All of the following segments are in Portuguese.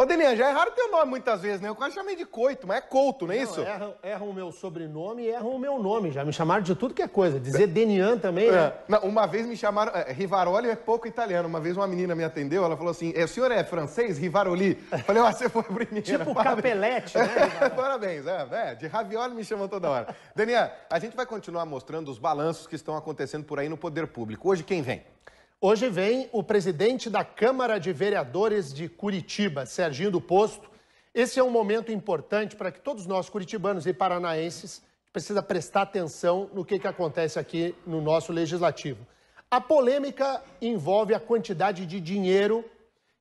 Ô, Delian, já erraram teu nome muitas vezes, né? Eu quase chamei de Coito, mas é Couto, não é não, isso? Erram, o meu sobrenome e erram o meu nome. Já me chamaram de tudo que é coisa. Dizer é. Denian também, é. né? Não, uma vez me chamaram... É, Rivaroli é pouco italiano. Uma vez uma menina me atendeu, ela falou assim, é, o senhor é francês? Rivaroli? falei, ah, você foi a Tipo parabéns. capelete, né? É, parabéns, é, é, De ravioli me chamam toda hora. Denian, a gente vai continuar mostrando os balanços que estão acontecendo por aí no poder público. Hoje quem vem? Hoje vem o presidente da Câmara de Vereadores de Curitiba, Serginho do Posto. Esse é um momento importante para que todos nós, curitibanos e paranaenses, precisa prestar atenção no que, que acontece aqui no nosso legislativo. A polêmica envolve a quantidade de dinheiro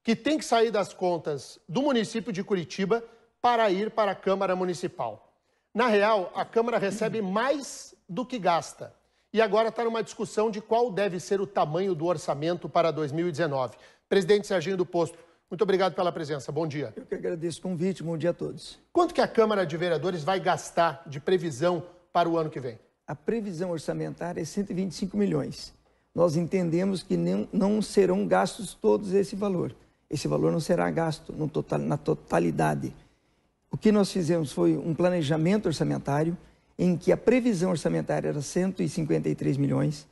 que tem que sair das contas do município de Curitiba para ir para a Câmara Municipal. Na real, a Câmara recebe mais do que gasta e agora está numa discussão de qual deve ser o tamanho do orçamento para 2019. Presidente Serginho do Posto, muito obrigado pela presença. Bom dia. Eu que agradeço o convite. Bom dia a todos. Quanto que a Câmara de Vereadores vai gastar de previsão para o ano que vem? A previsão orçamentária é 125 milhões. Nós entendemos que não, não serão gastos todos esse valor. Esse valor não será gasto total, na totalidade. O que nós fizemos foi um planejamento orçamentário em que a previsão orçamentária era 153 milhões,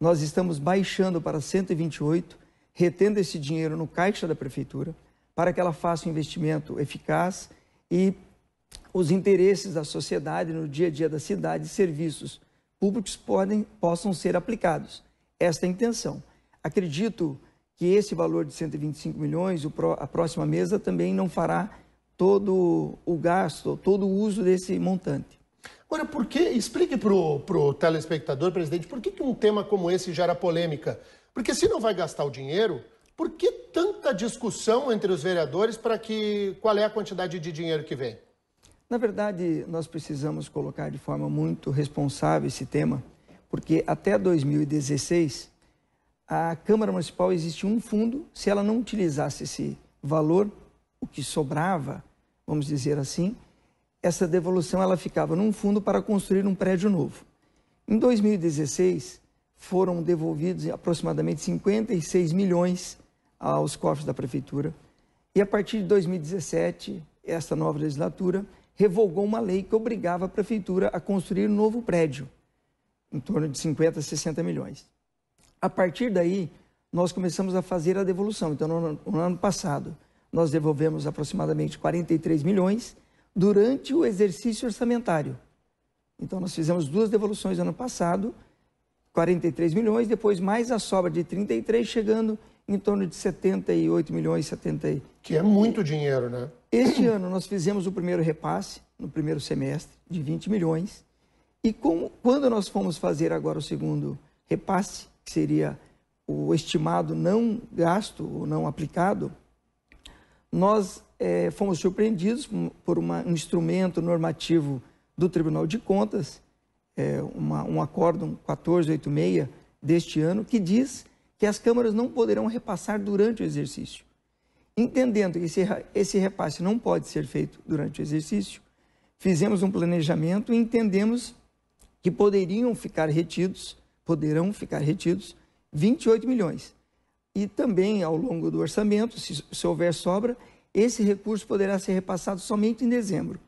nós estamos baixando para 128, retendo esse dinheiro no caixa da prefeitura, para que ela faça um investimento eficaz e os interesses da sociedade no dia a dia da cidade, e serviços públicos podem, possam ser aplicados. Esta é a intenção. Acredito que esse valor de 125 milhões, a próxima mesa também não fará todo o gasto, todo o uso desse montante. Agora, por que, explique para o telespectador, presidente, por que, que um tema como esse gera polêmica? Porque se não vai gastar o dinheiro, por que tanta discussão entre os vereadores para que qual é a quantidade de dinheiro que vem? Na verdade, nós precisamos colocar de forma muito responsável esse tema, porque até 2016 a Câmara Municipal existia um fundo, se ela não utilizasse esse valor, o que sobrava, vamos dizer assim, essa devolução ela ficava num fundo para construir um prédio novo. Em 2016, foram devolvidos aproximadamente 56 milhões aos cofres da prefeitura. E a partir de 2017, esta nova legislatura revogou uma lei que obrigava a prefeitura a construir um novo prédio, em torno de 50 a 60 milhões. A partir daí, nós começamos a fazer a devolução. Então, no ano passado, nós devolvemos aproximadamente 43 milhões durante o exercício orçamentário. Então, nós fizemos duas devoluções ano passado, 43 milhões, depois mais a sobra de 33, chegando em torno de 78 milhões, 70... Que é muito dinheiro, né? Este ano nós fizemos o primeiro repasse, no primeiro semestre, de 20 milhões. E quando nós fomos fazer agora o segundo repasse, que seria o estimado não gasto ou não aplicado, nós é, fomos surpreendidos por uma, um instrumento normativo do Tribunal de Contas, é, uma, um acórdão 1486 deste ano, que diz que as câmaras não poderão repassar durante o exercício. Entendendo que esse, esse repasse não pode ser feito durante o exercício, fizemos um planejamento e entendemos que poderiam ficar retidos, poderão ficar retidos 28 milhões e também ao longo do orçamento, se, se houver sobra, esse recurso poderá ser repassado somente em dezembro.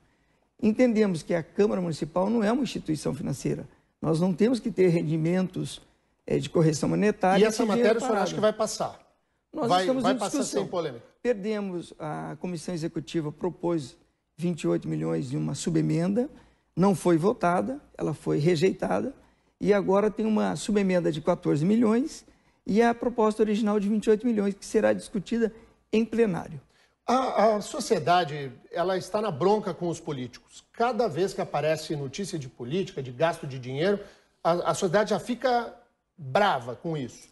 Entendemos que a Câmara Municipal não é uma instituição financeira. Nós não temos que ter rendimentos é, de correção monetária. E essa matéria parado. o senhor acha que vai passar? Nós vai, estamos vai passar sem polêmica. Perdemos, a comissão executiva propôs 28 milhões em uma subemenda, não foi votada, ela foi rejeitada, e agora tem uma subemenda de 14 milhões e a proposta original de 28 milhões, que será discutida em plenário. A, a, sociedade ela está na bronca com os políticos. Cada vez que aparece notícia de política, de gasto de dinheiro, a, a sociedade já fica brava com isso.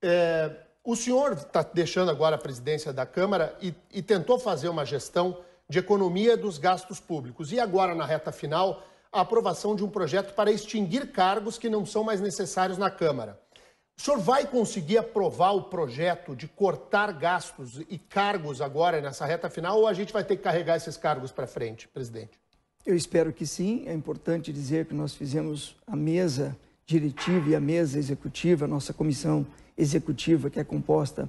É, o senhor está deixando agora a presidência da Câmara e, e tentou fazer uma gestão de economia dos gastos públicos. E agora, na reta final, a aprovação de um projeto para extinguir cargos que não são mais necessários na Câmara. O senhor vai conseguir aprovar o projeto de cortar gastos e cargos agora nessa reta final ou a gente vai ter que carregar esses cargos para frente, presidente? Eu espero que sim. É importante dizer que nós fizemos a mesa diretiva e a mesa executiva, a nossa comissão executiva, que é composta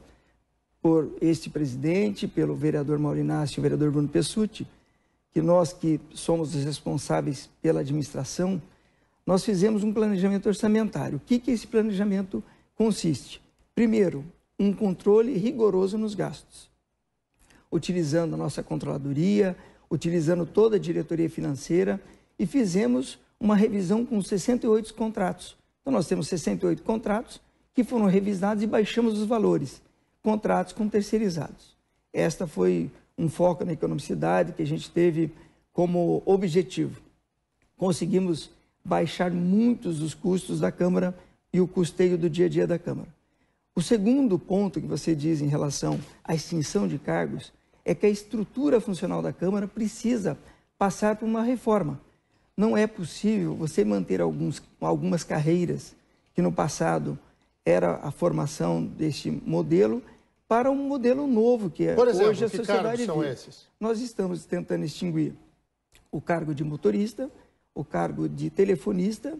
por este presidente, pelo vereador Mauro Inácio e o vereador Bruno Pessuti, que nós que somos os responsáveis pela administração, nós fizemos um planejamento orçamentário. O que, que é esse planejamento orçamentário? consiste, primeiro, um controle rigoroso nos gastos, utilizando a nossa controladoria, utilizando toda a diretoria financeira e fizemos uma revisão com 68 contratos. Então, nós temos 68 contratos que foram revisados e baixamos os valores, contratos com terceirizados. Esta foi um foco na economicidade que a gente teve como objetivo. Conseguimos baixar muitos dos custos da Câmara e o custeio do dia a dia da Câmara. O segundo ponto que você diz em relação à extinção de cargos é que a estrutura funcional da Câmara precisa passar por uma reforma. Não é possível você manter alguns, algumas carreiras que no passado era a formação deste modelo para um modelo novo que é Por exemplo, hoje a sociedade são esses? Nós estamos tentando extinguir o cargo de motorista, o cargo de telefonista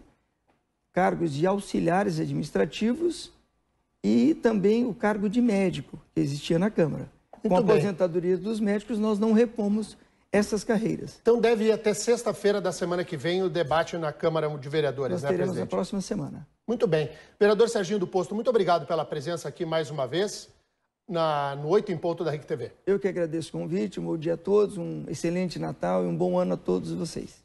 cargos de auxiliares administrativos e também o cargo de médico que existia na Câmara. Muito Com a bem. aposentadoria dos médicos, nós não repomos essas carreiras. Então deve ir até sexta-feira da semana que vem o debate na Câmara de Vereadores, Nós né, teremos presidente? na próxima semana. Muito bem. Vereador Serginho do Posto, muito obrigado pela presença aqui mais uma vez na, no Oito em ponto da RIC TV. Eu que agradeço o convite, um bom dia a todos, um excelente Natal e um bom ano a todos vocês.